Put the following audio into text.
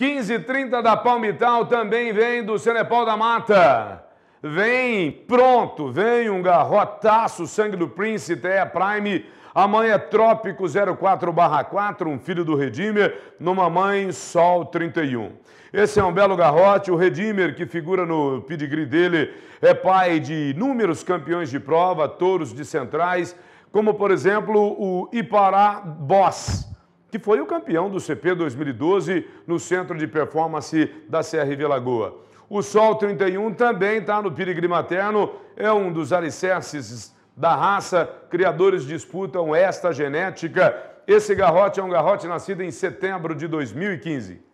15h30 da Palmital também vem do Cenepal da Mata. Vem pronto, vem um garrotaço, sangue do Prince, Teia é Prime. A mãe é Trópico 04 4, um filho do Redimer, numa mãe Sol 31. Esse é um belo garrote, o Redimer, que figura no pedigree dele, é pai de inúmeros campeões de prova, touros de centrais, como por exemplo o Ipará Boss que foi o campeão do CP 2012 no Centro de Performance da CRV Lagoa. O Sol 31 também está no Pirigri Materno, é um dos alicerces da raça, criadores disputam esta genética. Esse garrote é um garrote nascido em setembro de 2015.